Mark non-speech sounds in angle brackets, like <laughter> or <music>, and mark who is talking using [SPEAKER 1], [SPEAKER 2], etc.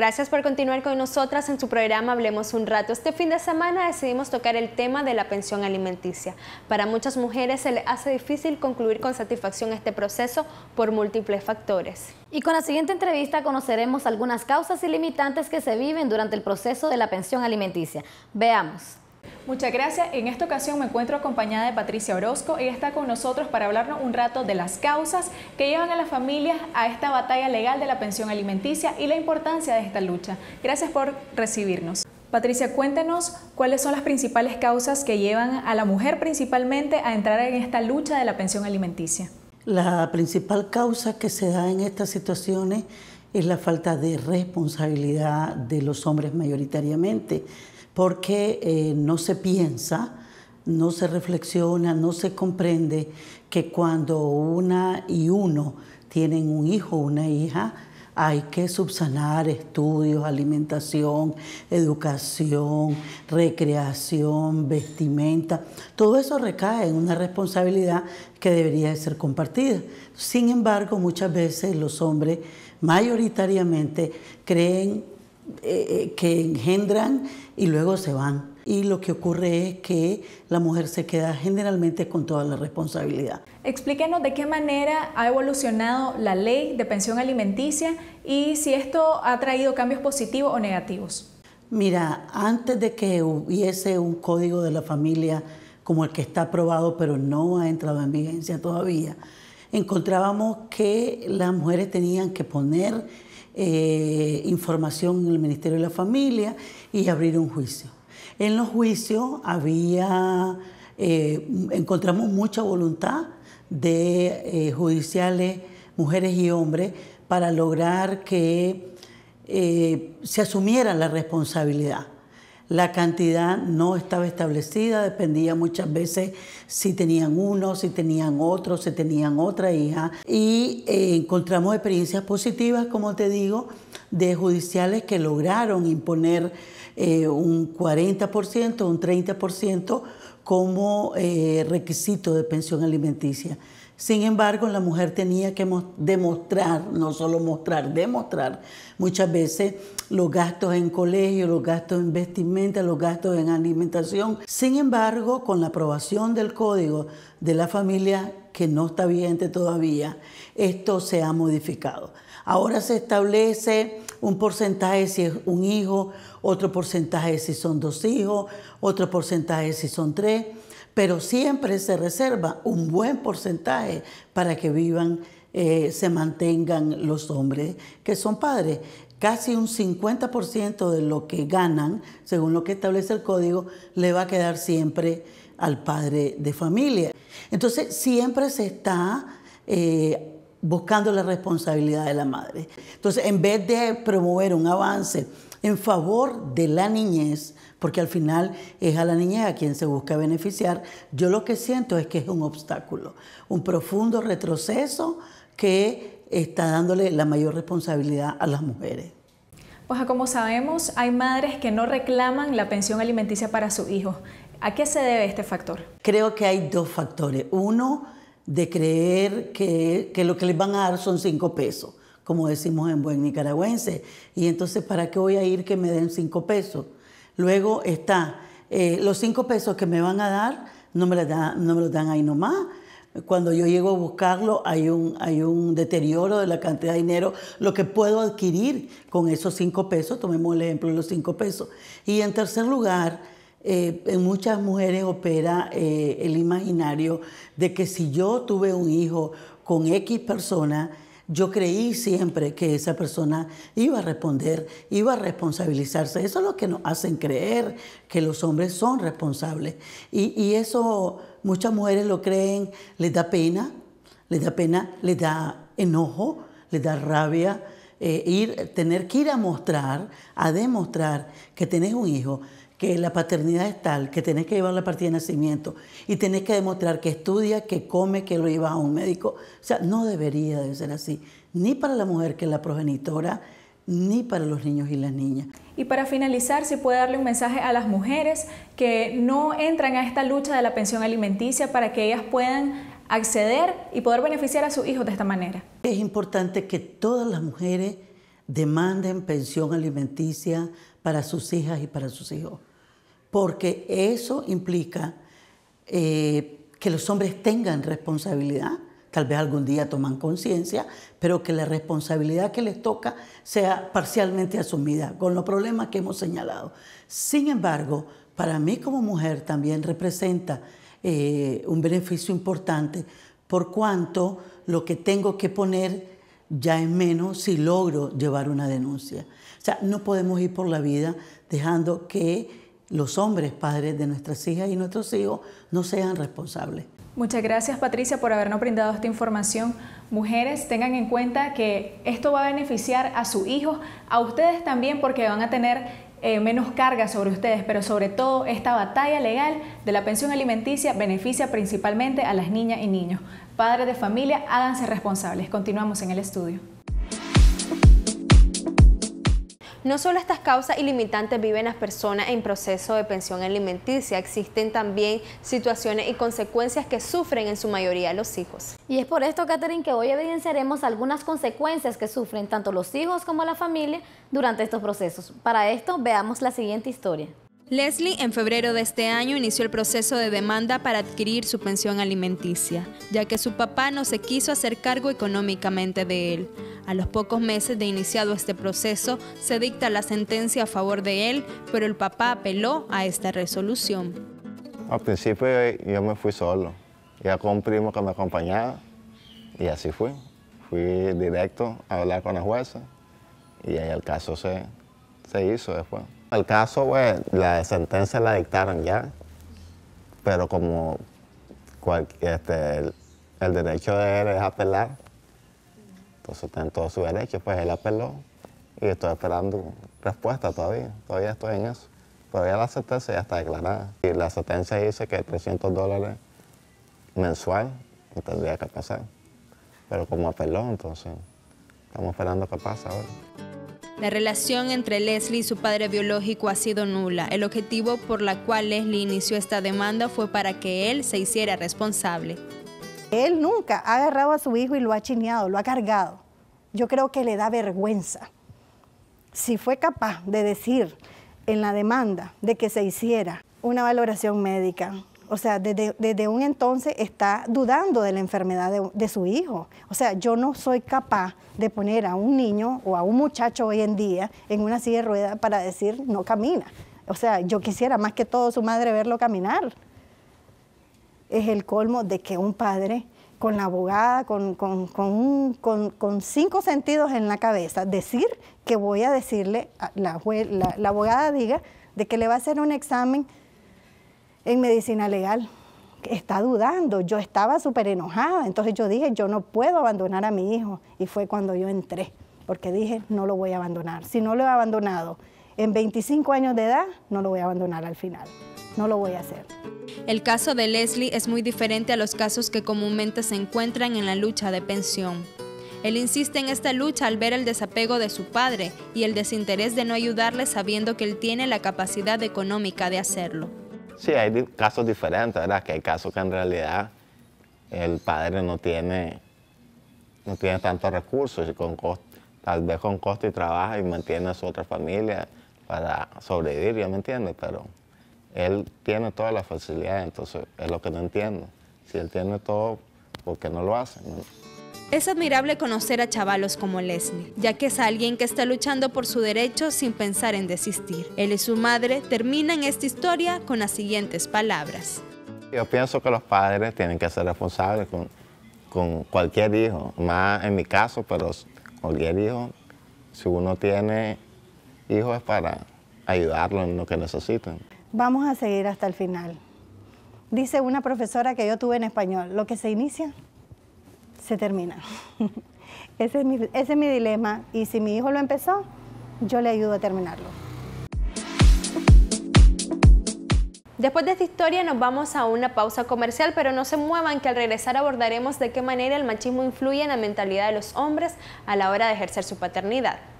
[SPEAKER 1] Gracias por continuar con nosotras en su programa Hablemos un rato. Este fin de semana decidimos tocar el tema de la pensión alimenticia. Para muchas mujeres se le hace difícil concluir con satisfacción este proceso por múltiples factores. Y con la siguiente entrevista conoceremos algunas causas y limitantes que se viven durante el proceso de la pensión alimenticia. Veamos. Muchas
[SPEAKER 2] gracias. En esta ocasión me encuentro acompañada de Patricia Orozco. Ella está con nosotros para hablarnos un rato de las causas que llevan a las familias a esta batalla legal de la pensión alimenticia y la importancia de esta lucha. Gracias por recibirnos. Patricia, cuéntenos cuáles son las principales causas que llevan a la mujer principalmente a entrar en esta lucha de la pensión alimenticia.
[SPEAKER 3] La principal causa que se da en estas situaciones es la falta de responsabilidad de los hombres mayoritariamente porque eh, no se piensa, no se reflexiona, no se comprende que cuando una y uno tienen un hijo o una hija, hay que subsanar estudios, alimentación, educación, recreación, vestimenta. Todo eso recae en una responsabilidad que debería ser compartida. Sin embargo, muchas veces los hombres mayoritariamente creen eh, eh, que engendran y luego se van. Y lo que ocurre es que la mujer se queda generalmente con toda la responsabilidad.
[SPEAKER 2] Explíquenos de qué manera ha evolucionado la ley de pensión alimenticia y si esto ha traído cambios positivos o negativos.
[SPEAKER 3] Mira, antes de que hubiese un código de la familia como el que está aprobado pero no ha entrado en vigencia todavía, encontrábamos que las mujeres tenían que poner eh, información en el Ministerio de la Familia y abrir un juicio. En los juicios había, eh, encontramos mucha voluntad de eh, judiciales, mujeres y hombres, para lograr que se asumiera la responsabilidad. La cantidad no estaba establecida, dependía muchas veces si tenían uno, si tenían otro, si tenían otra hija. Y eh, encontramos experiencias positivas, como te digo, de judiciales que lograron imponer eh, un 40%, un 30% como eh, requisito de pensión alimenticia. Sin embargo, la mujer tenía que demostrar, no solo mostrar, demostrar muchas veces los gastos en colegio, los gastos en vestimenta, los gastos en alimentación. Sin embargo, con la aprobación del Código de la Familia, que no está vigente todavía, esto se ha modificado. Ahora se establece un porcentaje si es un hijo, otro porcentaje si son dos hijos, otro porcentaje si son tres, pero siempre se reserva un buen porcentaje para que vivan, eh, se mantengan los hombres que son padres. Casi un 50% de lo que ganan, según lo que establece el código, le va a quedar siempre al padre de familia. Entonces, siempre se está... Eh, buscando la responsabilidad de la madre. Entonces, en vez de promover un avance en favor de la niñez, porque al final es a la niñez a quien se busca beneficiar, yo lo que siento es que es un obstáculo, un profundo retroceso que está dándole la mayor responsabilidad a las mujeres.
[SPEAKER 2] Pues como sabemos, hay madres que no reclaman la pensión alimenticia para sus hijos. ¿A qué se debe este factor?
[SPEAKER 3] Creo que hay dos factores. Uno, de creer que, lo que les van a dar son cinco pesos, como decimos en buen nicaragüense. Y entonces, ¿para qué voy a ir que me den cinco pesos? Luego está, eh, los cinco pesos que me van a dar, no me, da, no me los dan ahí nomás. Cuando yo llego a buscarlo, hay un, hay un deterioro de la cantidad de dinero, lo que puedo adquirir con esos cinco pesos, tomemos el ejemplo de los cinco pesos. Y en tercer lugar, eh, en muchas mujeres opera eh, el imaginario de que si yo tuve un hijo con X persona, yo creí siempre que esa persona iba a responder, iba a responsabilizarse. Eso es lo que nos hacen creer que los hombres son responsables. Y, eso muchas mujeres lo creen, les da pena, les da pena, les da enojo, les da rabia. Eh, ir, tener que ir a mostrar, a demostrar que tenés un hijo que la paternidad es tal, que tenés que llevar la partida de nacimiento y tenés que demostrar que estudia, que come, que lo lleva a un médico. O sea, no debería de ser así, ni para la mujer que es la progenitora, ni para los niños y las niñas.
[SPEAKER 2] Y para finalizar, si puede darle un mensaje a las mujeres que no entran a esta lucha de la pensión alimenticia para que ellas puedan acceder y poder beneficiar a sus hijos de esta manera.
[SPEAKER 3] Es importante que todas las mujeres demanden pensión alimenticia para sus hijas y para sus hijos porque eso implica eh, que los hombres tengan responsabilidad, tal vez algún día toman conciencia, pero que la responsabilidad que les toca sea parcialmente asumida, con los problemas que hemos señalado. Sin embargo, para mí como mujer también representa eh, un beneficio importante, por cuanto lo que tengo que poner ya es menos si logro llevar una denuncia. O sea, no podemos ir por la vida dejando que los hombres padres de nuestras hijas y nuestros hijos no sean responsables.
[SPEAKER 2] Muchas gracias Patricia por habernos brindado esta información. Mujeres, tengan en cuenta que esto va a beneficiar a sus hijos, a ustedes también porque van a tener eh, menos carga sobre ustedes, pero sobre todo esta batalla legal de la pensión alimenticia beneficia principalmente a las niñas y niños. Padres de familia, háganse responsables. Continuamos en el estudio.
[SPEAKER 1] No solo estas causas ilimitantes viven las personas en proceso de pensión alimenticia, existen también situaciones y consecuencias que sufren en su mayoría los hijos. Y es por esto, Catherine, que hoy evidenciaremos algunas consecuencias que sufren tanto los hijos como la familia durante estos procesos. Para esto, veamos la siguiente historia. Leslie en febrero de este año inició el proceso de demanda para adquirir su pensión alimenticia, ya que su papá no se quiso hacer cargo económicamente de él. A los pocos meses de iniciado este proceso, se dicta la sentencia a favor de él, pero el papá apeló a esta resolución.
[SPEAKER 4] Al principio eh, yo me fui solo, ya con un primo que me acompañaba, y así fui. Fui directo a hablar con la jueza, y ahí el caso se, se hizo después. El caso, fue pues, la sentencia la dictaron ya, pero como este, el derecho de él es apelar, entonces está en todo su derecho, pues él apeló y estoy esperando respuesta todavía, todavía estoy en eso. Todavía la sentencia ya está declarada y la sentencia dice que 300 dólares mensual tendría que pasar. Pero como apeló, entonces estamos esperando qué pasa ahora.
[SPEAKER 1] La relación entre Leslie y su padre biológico ha sido nula. El objetivo por la cual Leslie inició esta demanda fue para que él se hiciera responsable.
[SPEAKER 5] Él nunca ha agarrado a su hijo y lo ha chineado, lo ha cargado. Yo creo que le da vergüenza. Si fue capaz de decir en la demanda de que se hiciera una valoración médica, o sea, desde, un entonces está dudando de la enfermedad de, de su hijo. O sea, yo no soy capaz de poner a un niño o a un muchacho hoy en día en una silla de ruedas para decir no camina. O sea, yo quisiera más que todo su madre verlo caminar es el colmo de que un padre con la abogada, con, cinco sentidos en la cabeza, decir que voy a decirle, la, abogada diga, de que le va a hacer un examen en medicina legal. Está dudando, yo estaba súper enojada, entonces yo dije, yo no puedo abandonar a mi hijo. Y fue cuando yo entré, porque dije, no lo voy a abandonar. Si no lo he abandonado en 25 años de edad, no lo voy a abandonar al final no lo voy a hacer.
[SPEAKER 1] El caso de Leslie es muy diferente a los casos que comúnmente se encuentran en la lucha de pensión. Él insiste en esta lucha al ver el desapego de su padre y el desinterés de no ayudarle sabiendo que él tiene la capacidad económica de hacerlo.
[SPEAKER 4] Sí, hay casos diferentes, ¿verdad? Que hay casos que en realidad el padre no tiene, no tiene tantos recursos, y con costo, tal vez con coste y trabaja y mantiene a su otra familia para sobrevivir, ¿ya me entiendes? Pero él tiene todas las facilidades, entonces es lo que no entiendo. Si él tiene todo, ¿por qué no lo hace?
[SPEAKER 1] Es admirable conocer a chavalos como Leslie, ya que es alguien que está luchando por su derecho sin pensar en desistir. Él y su madre terminan esta historia con las siguientes palabras.
[SPEAKER 4] Yo pienso que los padres tienen que ser responsables con, cualquier hijo, más en mi caso, pero cualquier hijo, si uno tiene hijos es para ayudarlo en lo que necesitan.
[SPEAKER 5] Vamos a seguir hasta el final. Dice una profesora que yo tuve en español, lo que se inicia, se termina. <laughs> ese, es mi, mi dilema y si mi hijo lo empezó, yo le ayudo a
[SPEAKER 1] terminarlo. Después de esta historia nos vamos a una pausa comercial, pero no se muevan que al regresar abordaremos de qué manera el machismo influye en la mentalidad de los hombres a la hora de ejercer su paternidad.